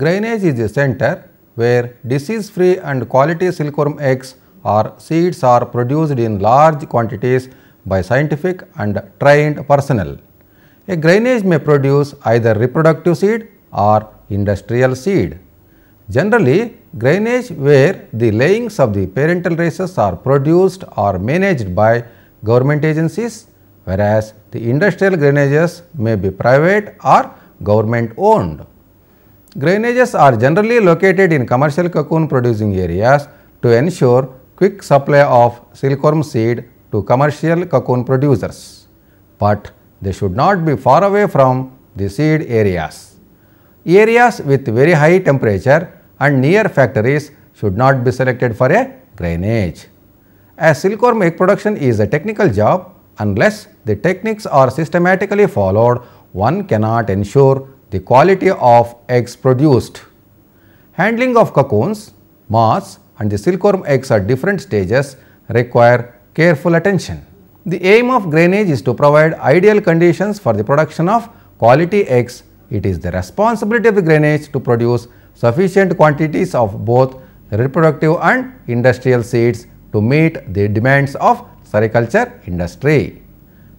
Grainage is a center where disease-free and quality silkworm eggs or seeds are produced in large quantities by scientific and trained personnel. A grainage may produce either reproductive seed or industrial seed. Generally, grainage where the layings of the parental races are produced or managed by government agencies, whereas the industrial grainages may be private or government owned. Grainages are generally located in commercial cocoon producing areas to ensure quick supply of silkworm seed to commercial cocoon producers, but they should not be far away from the seed areas. Areas with very high temperature and near factories should not be selected for a grainage. As silkworm egg production is a technical job, unless the techniques are systematically followed, one cannot ensure the quality of eggs produced. Handling of cocoons, moths and the silkworm eggs at different stages require careful attention. The aim of grainage is to provide ideal conditions for the production of quality eggs. It is the responsibility of the grainage to produce sufficient quantities of both reproductive and industrial seeds to meet the demands of sericulture industry.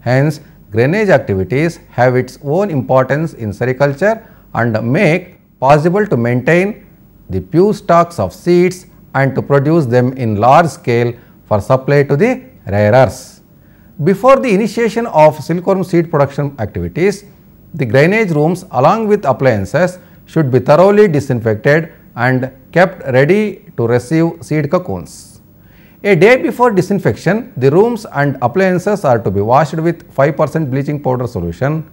Hence, Grainage activities have its own importance in sericulture and make possible to maintain the few stocks of seeds and to produce them in large scale for supply to the rearers. Before the initiation of silkworm seed production activities, the grainage rooms along with appliances should be thoroughly disinfected and kept ready to receive seed cocoons. A day before disinfection, the rooms and appliances are to be washed with 5% bleaching powder solution.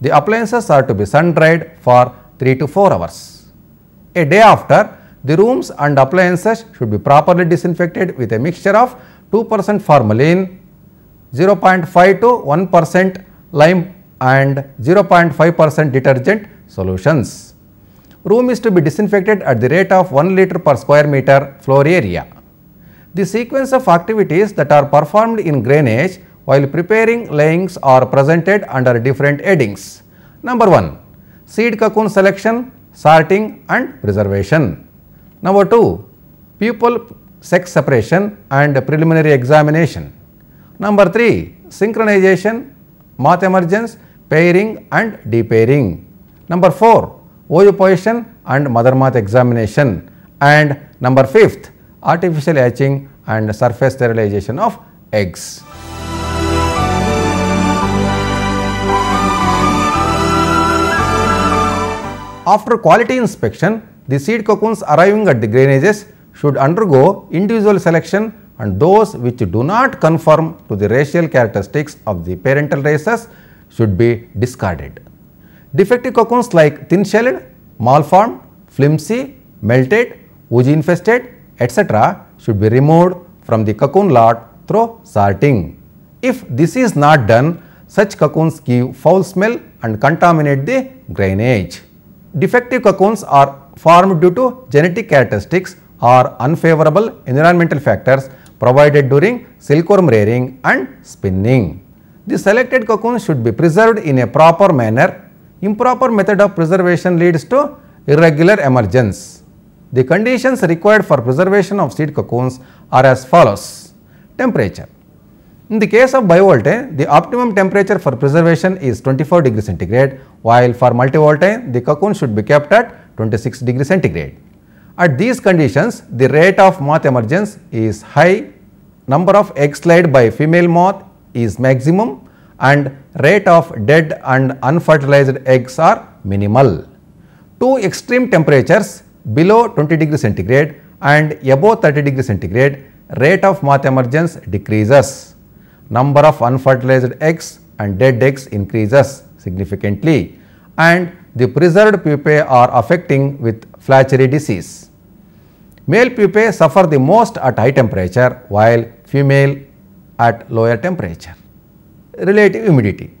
The appliances are to be sun-dried for 3 to 4 hours. A day after, the rooms and appliances should be properly disinfected with a mixture of 2% formalin, 0.5 to 1% lime and 0.5% detergent solutions. Room is to be disinfected at the rate of 1 litre per square meter floor area. The sequence of activities that are performed in grainage while preparing layings are presented under different headings. Number 1. Seed cocoon selection, sorting and preservation. Number 2. Pupal sex separation and preliminary examination. Number 3. Synchronization, moth emergence, pairing and depairing. Number 4. Oviposition and mother moth examination. And number 5th artificial hatching and surface sterilization of eggs. After quality inspection, the seed cocoons arriving at the grainages should undergo individual selection and those which do not conform to the racial characteristics of the parental races should be discarded. Defective cocoons like thin-shelled, malformed, flimsy, melted, ooze infested etc should be removed from the cocoon lot through sorting. If this is not done, such cocoons give foul smell and contaminate the grainage. Defective cocoons are formed due to genetic characteristics or unfavorable environmental factors provided during silkworm rearing and spinning. The selected cocoons should be preserved in a proper manner. Improper method of preservation leads to irregular emergence. The conditions required for preservation of seed cocoons are as follows. Temperature. In the case of bivolte, the optimum temperature for preservation is 24 degree centigrade, while for multivolte, the cocoon should be kept at 26 degree centigrade. At these conditions, the rate of moth emergence is high, number of eggs laid by female moth is maximum and rate of dead and unfertilized eggs are minimal. Two extreme temperatures below 20 degree centigrade and above 30 degree centigrade, rate of moth emergence decreases. Number of unfertilized eggs and dead eggs increases significantly and the preserved pupae are affecting with flatulary disease. Male pupae suffer the most at high temperature while female at lower temperature. Relative humidity.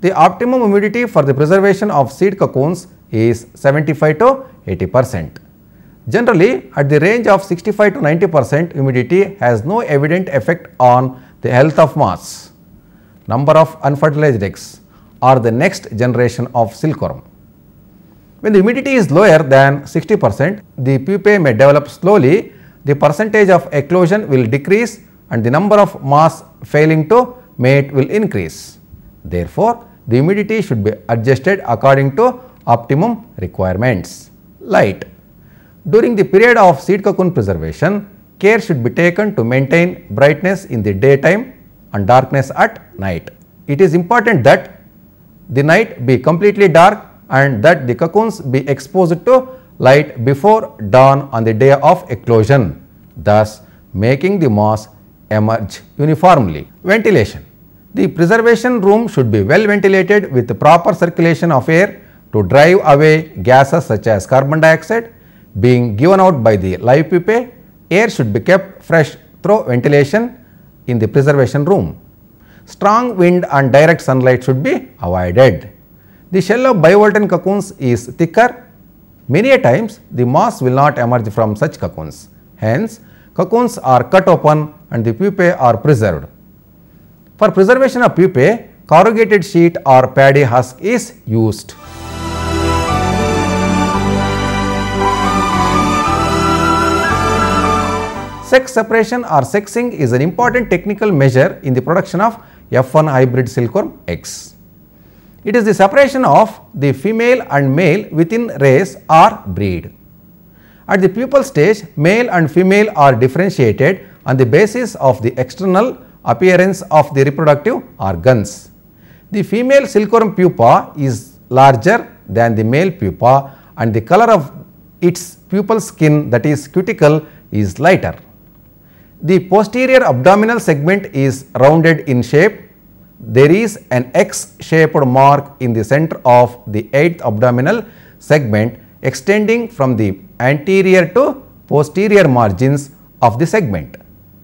The optimum humidity for the preservation of seed cocoons is 75 to 80 percent. Generally at the range of 65 to 90 percent humidity has no evident effect on the health of moths. number of unfertilized eggs are the next generation of silkworm. When the humidity is lower than 60 percent, the pupae may develop slowly, the percentage of eclosion will decrease and the number of moths failing to mate will increase. Therefore, the humidity should be adjusted according to optimum requirements. Light During the period of seed cocoon preservation, care should be taken to maintain brightness in the daytime and darkness at night. It is important that the night be completely dark and that the cocoons be exposed to light before dawn on the day of eclosion, thus making the moss emerge uniformly. Ventilation The preservation room should be well ventilated with proper circulation of air to drive away gases such as carbon dioxide being given out by the live pupae, air should be kept fresh through ventilation in the preservation room. Strong wind and direct sunlight should be avoided. The shell of bivoltin cocoons is thicker. Many times the moss will not emerge from such cocoons. Hence, cocoons are cut open and the pupae are preserved. For preservation of pupae, corrugated sheet or paddy husk is used. Sex separation or sexing is an important technical measure in the production of F1 hybrid silkworm eggs. It is the separation of the female and male within race or breed. At the pupal stage, male and female are differentiated on the basis of the external appearance of the reproductive organs. The female silkworm pupa is larger than the male pupa and the color of its pupal skin that is cuticle is lighter. The posterior abdominal segment is rounded in shape. There is an X-shaped mark in the center of the 8th abdominal segment extending from the anterior to posterior margins of the segment.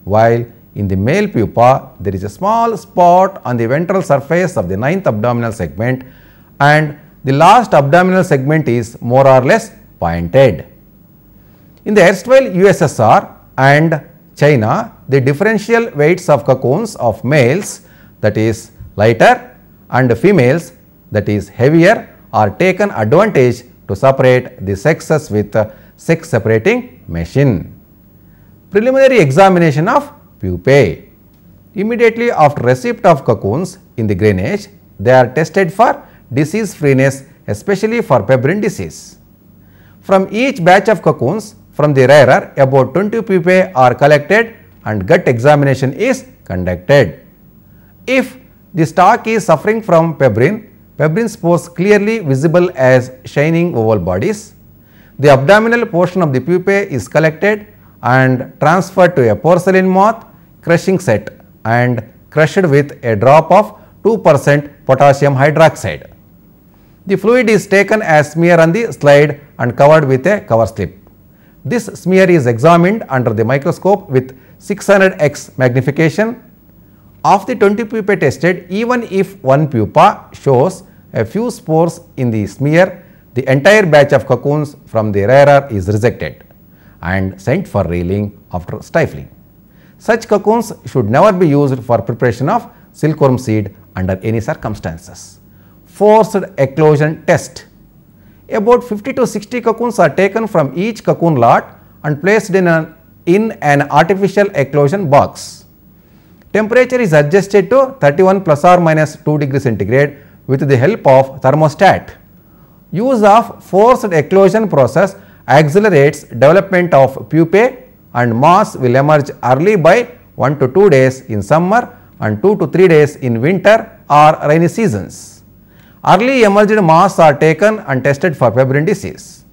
While in the male pupa, there is a small spot on the ventral surface of the 9th abdominal segment and the last abdominal segment is more or less pointed. In the erstwhile USSR and China, the differential weights of cocoons of males that is lighter and females that is heavier are taken advantage to separate the sexes with sex separating machine. Preliminary examination of pupae. Immediately after receipt of cocoons in the grainage, they are tested for disease freeness especially for Pebrin disease. From each batch of cocoons, from the rarer, about 20 pupae are collected and gut examination is conducted. If the stock is suffering from pebrine, pebrine spores clearly visible as shining oval bodies. The abdominal portion of the pupae is collected and transferred to a porcelain moth crushing set and crushed with a drop of 2 percent potassium hydroxide. The fluid is taken as smear on the slide and covered with a cover slip. This smear is examined under the microscope with 600x magnification. Of the 20 pupae tested, even if one pupa shows a few spores in the smear, the entire batch of cocoons from the rarer is rejected and sent for reeling after stifling. Such cocoons should never be used for preparation of silkworm seed under any circumstances. Forced eclosion test about 50 to 60 cocoons are taken from each cocoon lot and placed in an, in an artificial eclosion box. Temperature is adjusted to 31 plus or minus 2 degree centigrade with the help of thermostat. Use of forced eclosion process accelerates development of pupae and moths will emerge early by 1 to 2 days in summer and 2 to 3 days in winter or rainy seasons. Early emerged mass are taken and tested for febrin disease.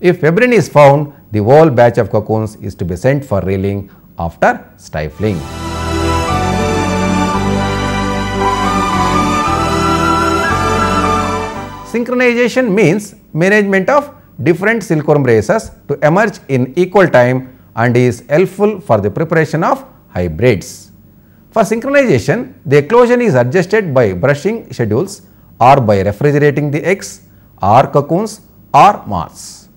If febrin is found, the whole batch of cocoons is to be sent for reeling after stifling. Synchronization means management of different silkworm races to emerge in equal time and is helpful for the preparation of hybrids. For synchronization, the eclosion is adjusted by brushing schedules or by refrigerating the eggs or cocoons or moths.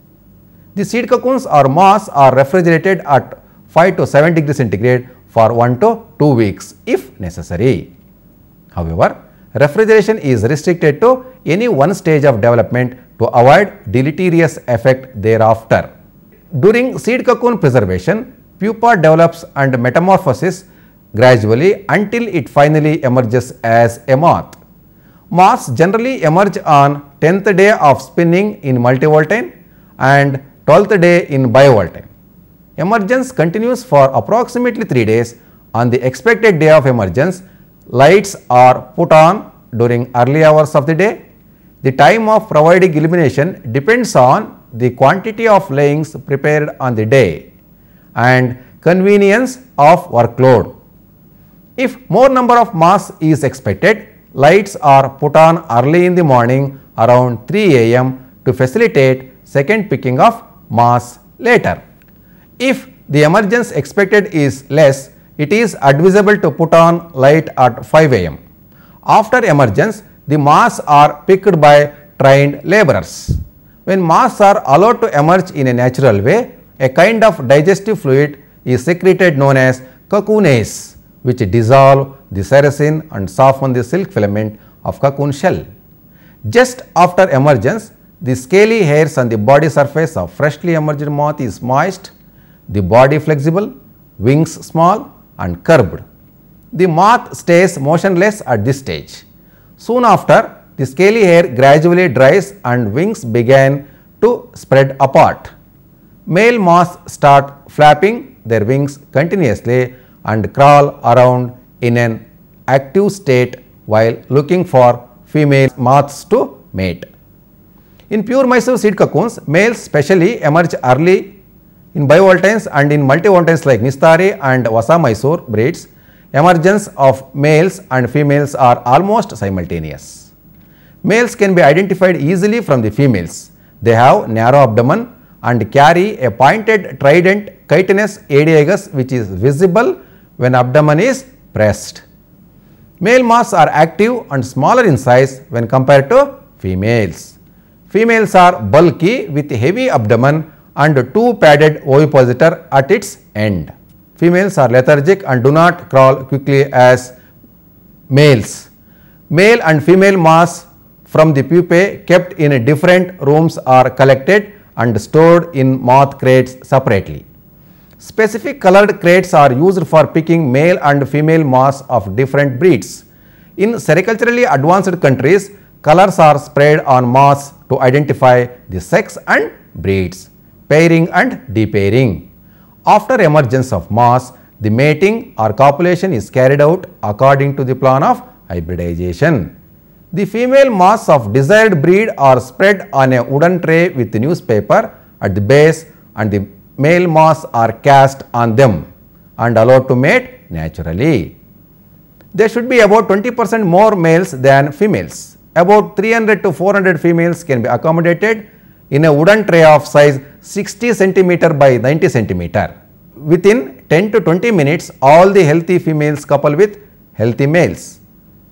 The seed cocoons or moths are refrigerated at 5 to 7 degrees centigrade for 1 to 2 weeks if necessary. However, refrigeration is restricted to any one stage of development to avoid deleterious effect thereafter. During seed cocoon preservation, pupa develops and metamorphosis gradually until it finally emerges as a moth mass generally emerge on 10th day of spinning in multivoltane and 12th day in bivoltane. Emergence continues for approximately 3 days. On the expected day of emergence, lights are put on during early hours of the day. The time of providing illumination depends on the quantity of layings prepared on the day and convenience of workload. If more number of mass is expected, lights are put on early in the morning around 3 am to facilitate second picking of mass later. If the emergence expected is less, it is advisable to put on light at 5 am. After emergence, the mass are picked by trained laborers. When mass are allowed to emerge in a natural way, a kind of digestive fluid is secreted known as cocoonase which dissolve the sericin and soften the silk filament of cocoon shell. Just after emergence, the scaly hairs on the body surface of freshly emerged moth is moist, the body flexible, wings small and curved. The moth stays motionless at this stage. Soon after, the scaly hair gradually dries and wings begin to spread apart. Male moths start flapping their wings continuously and crawl around in an active state while looking for female moths to mate. In pure Mysore seed cocoons, males specially emerge early in bivoltines and in multivoltines like Nistari and Vasa Mysore breeds. Emergence of males and females are almost simultaneous. Males can be identified easily from the females. They have narrow abdomen and carry a pointed trident chitinous adiagus which is visible when abdomen is breast. Male moths are active and smaller in size when compared to females. Females are bulky with heavy abdomen and two padded ovipositor at its end. Females are lethargic and do not crawl quickly as males. Male and female moths from the pupae kept in different rooms are collected and stored in moth crates separately. Specific colored crates are used for picking male and female moths of different breeds. In sericulturally advanced countries, colors are spread on moths to identify the sex and breeds, pairing and depairing. After emergence of moths, the mating or copulation is carried out according to the plan of hybridization. The female moths of desired breed are spread on a wooden tray with newspaper at the base and the male moths are cast on them and allowed to mate naturally. There should be about 20 percent more males than females. About 300 to 400 females can be accommodated in a wooden tray of size 60 centimeter by 90 centimeter. Within 10 to 20 minutes, all the healthy females couple with healthy males.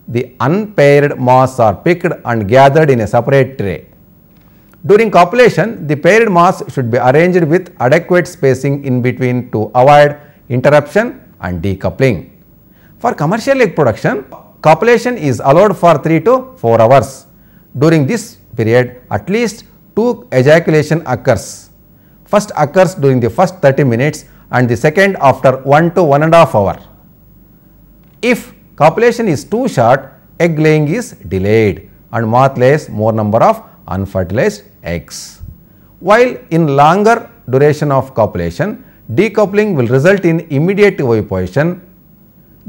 The unpaired moths are picked and gathered in a separate tray. During copulation, the paired mass should be arranged with adequate spacing in between to avoid interruption and decoupling. For commercial egg production, copulation is allowed for 3 to 4 hours. During this period, at least 2 ejaculation occurs. First occurs during the first 30 minutes and the second after 1 to 1 and a half hour. If copulation is too short, egg laying is delayed and moth lays more number of unfertilized eggs. While in longer duration of copulation, decoupling will result in immediate oviposition.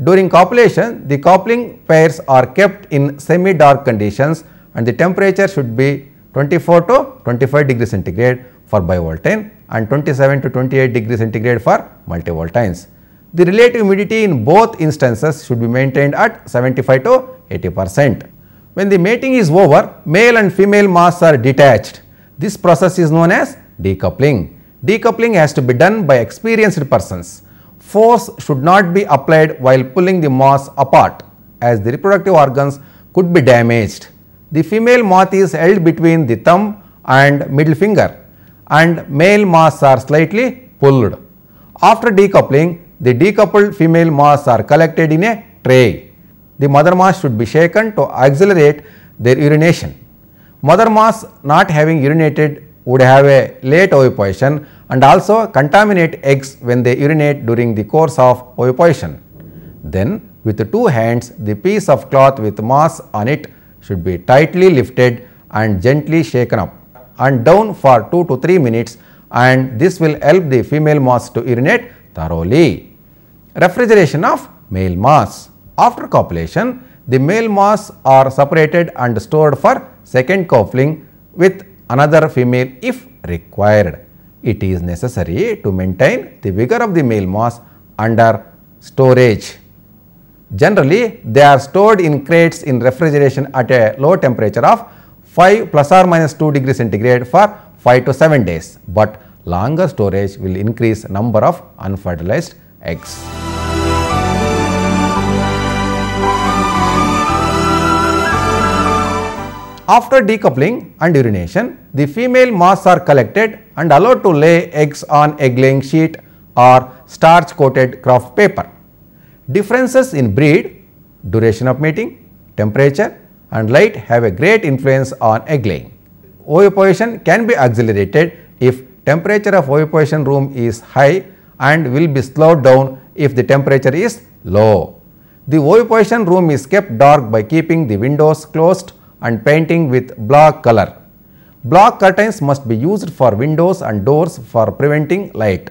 During copulation, the coupling pairs are kept in semi-dark conditions and the temperature should be 24 to 25 degree centigrade for bivoltine and 27 to 28 degree centigrade for multivoltines. The relative humidity in both instances should be maintained at 75 to 80 percent. When the mating is over, male and female mass are detached. This process is known as decoupling. Decoupling has to be done by experienced persons. Force should not be applied while pulling the moths apart as the reproductive organs could be damaged. The female moth is held between the thumb and middle finger and male moths are slightly pulled. After decoupling, the decoupled female moths are collected in a tray the mother mass should be shaken to accelerate their urination. Mother mass not having urinated would have a late oviposition and also contaminate eggs when they urinate during the course of oviposition. Then with two hands the piece of cloth with mass on it should be tightly lifted and gently shaken up and down for 2 to 3 minutes and this will help the female mass to urinate thoroughly. Refrigeration of male mass. After copulation, the male mass are separated and stored for second coupling with another female if required. It is necessary to maintain the vigor of the male mass under storage. Generally, they are stored in crates in refrigeration at a low temperature of 5 plus or minus 2 degree centigrade for 5 to 7 days, but longer storage will increase number of unfertilized eggs. After decoupling and urination, the female moths are collected and allowed to lay eggs on egg-laying sheet or starch coated craft paper. Differences in breed, duration of mating, temperature and light have a great influence on egg laying. Oviposition can be accelerated if temperature of oviposition room is high and will be slowed down if the temperature is low. The oviposition room is kept dark by keeping the windows closed and painting with black color. Black curtains must be used for windows and doors for preventing light.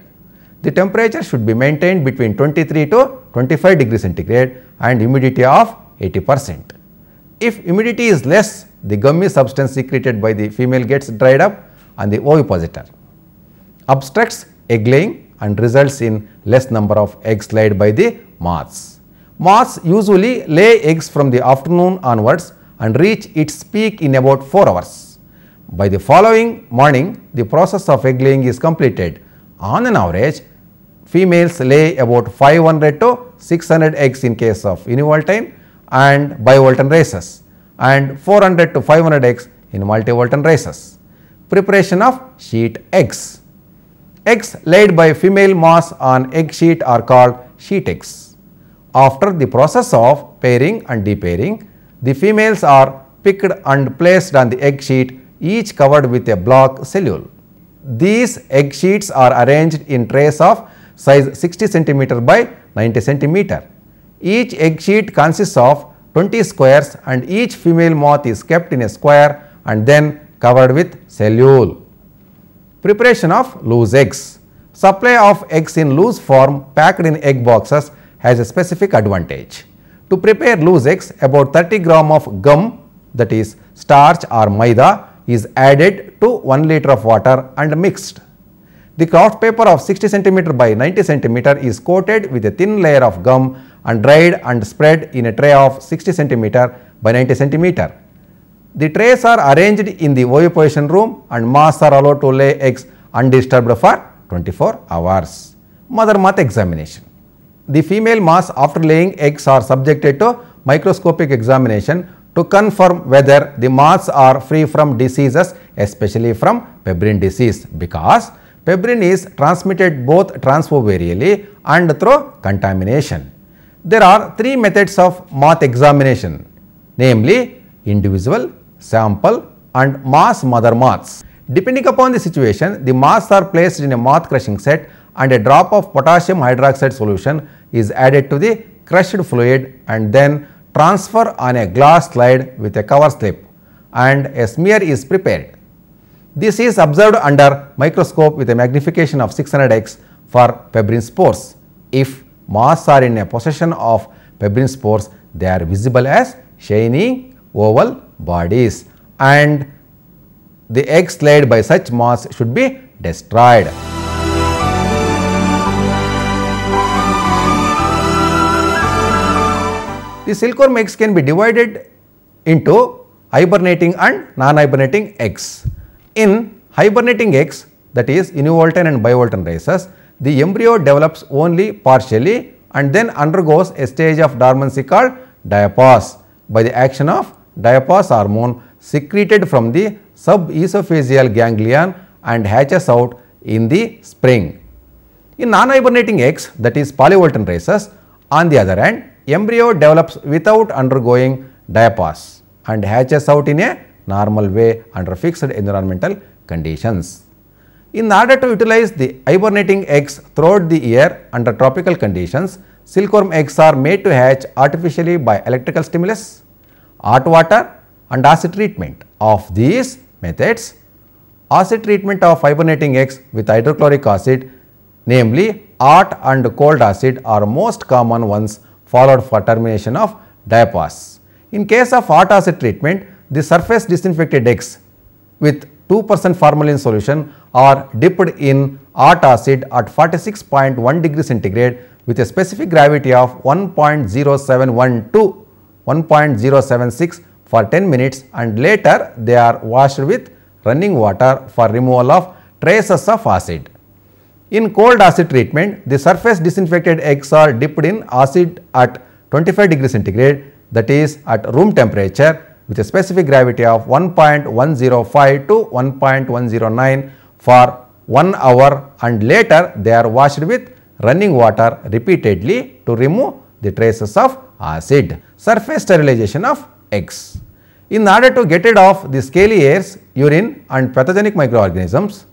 The temperature should be maintained between 23 to 25 degree centigrade and humidity of 80 percent. If humidity is less, the gummy substance secreted by the female gets dried up and the ovipositor obstructs egg laying and results in less number of eggs laid by the moths. Moths usually lay eggs from the afternoon onwards and reach its peak in about 4 hours. By the following morning, the process of egg laying is completed. On an average, females lay about 500 to 600 eggs in case of univoltine and bivoltine races and 400 to 500 eggs in multivoltine races. Preparation of sheet eggs. Eggs laid by female moths on egg sheet are called sheet eggs. After the process of pairing and depairing, the females are picked and placed on the egg sheet each covered with a block cellule. These egg sheets are arranged in trays of size 60 cm by 90 cm. Each egg sheet consists of 20 squares and each female moth is kept in a square and then covered with cellule. Preparation of loose eggs Supply of eggs in loose form packed in egg boxes has a specific advantage. To prepare loose eggs, about 30 gram of gum that is starch or maida is added to 1 liter of water and mixed. The craft paper of 60 centimeter by 90 centimeter is coated with a thin layer of gum and dried and spread in a tray of 60 centimeter by 90 centimeter. The trays are arranged in the ovulation room and mass are allowed to lay eggs undisturbed for 24 hours. Mother moth examination the female mass after laying eggs are subjected to microscopic examination to confirm whether the moths are free from diseases especially from pebrine disease because pebrine is transmitted both transovarially and through contamination. There are three methods of moth examination namely individual, sample and mass mother moths. Depending upon the situation, the moths are placed in a moth crushing set and a drop of potassium hydroxide solution is added to the crushed fluid and then transfer on a glass slide with a cover slip and a smear is prepared. This is observed under microscope with a magnification of 600x for pebrine spores. If moths are in a possession of pebrine spores, they are visible as shiny oval bodies and the eggs laid by such moths should be destroyed. the silkworm eggs can be divided into hibernating and non-hibernating eggs. In hibernating eggs that is univoltan and bivoltan races, the embryo develops only partially and then undergoes a stage of dormancy called diapause by the action of diapause hormone secreted from the subesophageal ganglion and hatches out in the spring. In non-hibernating eggs that is polyvoltan races on the other hand embryo develops without undergoing diapause and hatches out in a normal way under fixed environmental conditions. In order to utilize the hibernating eggs throughout the year under tropical conditions, silkworm eggs are made to hatch artificially by electrical stimulus, hot water and acid treatment. Of these methods, acid treatment of hibernating eggs with hydrochloric acid namely hot and cold acid are most common ones followed for termination of diapause. In case of acid treatment, the surface disinfected eggs with 2% formalin solution are dipped in art acid at 46.1 degree centigrade with a specific gravity of 1.0712 1.076 for 10 minutes and later they are washed with running water for removal of traces of acid. In cold acid treatment, the surface disinfected eggs are dipped in acid at 25 degree centigrade that is at room temperature with a specific gravity of 1.105 to 1.109 for 1 hour and later they are washed with running water repeatedly to remove the traces of acid. Surface sterilization of eggs. In order to get rid of the scaly hairs, urine and pathogenic microorganisms,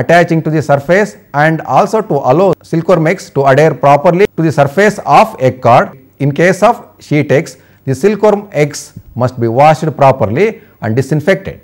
attaching to the surface and also to allow silkworm eggs to adhere properly to the surface of egg card. In case of sheet eggs, the silkworm eggs must be washed properly and disinfected.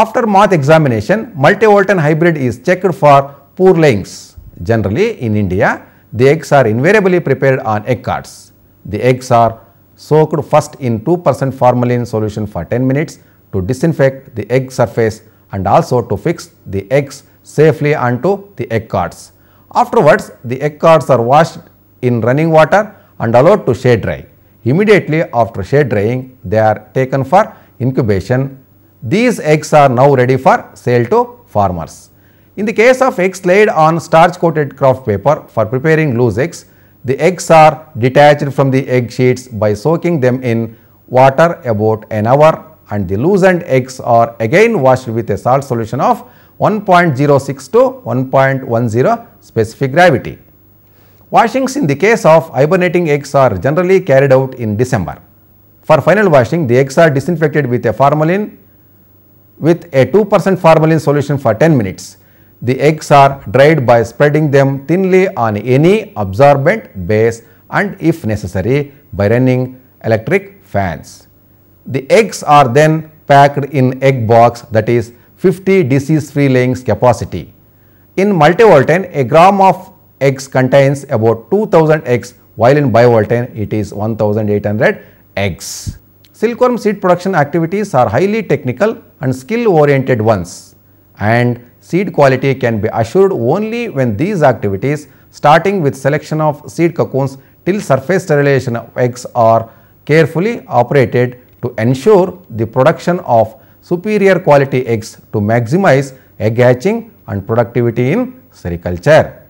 After moth examination, multivoltan hybrid is checked for poor layings. Generally in India, the eggs are invariably prepared on egg cards. The eggs are soaked first in 2% formalin solution for 10 minutes to disinfect the egg surface and also to fix the eggs safely onto the egg cards. Afterwards, the egg cards are washed in running water and allowed to shade dry. Immediately after shade drying, they are taken for incubation. These eggs are now ready for sale to farmers. In the case of eggs laid on starch coated craft paper for preparing loose eggs, the eggs are detached from the egg sheets by soaking them in water about an hour and the loosened eggs are again washed with a salt solution of 1.06 to 1.10 specific gravity. Washings in the case of hibernating eggs are generally carried out in December. For final washing, the eggs are disinfected with a formalin with a 2% formalin solution for 10 minutes. The eggs are dried by spreading them thinly on any absorbent base and if necessary by running electric fans the eggs are then packed in egg box that is 50 disease free layings capacity. In multivoltain, a gram of eggs contains about 2000 eggs while in bivoltain it is 1800 eggs. Silkworm seed production activities are highly technical and skill oriented ones and seed quality can be assured only when these activities starting with selection of seed cocoons till surface sterilization of eggs are carefully operated to ensure the production of superior quality eggs to maximize egg hatching and productivity in sericulture.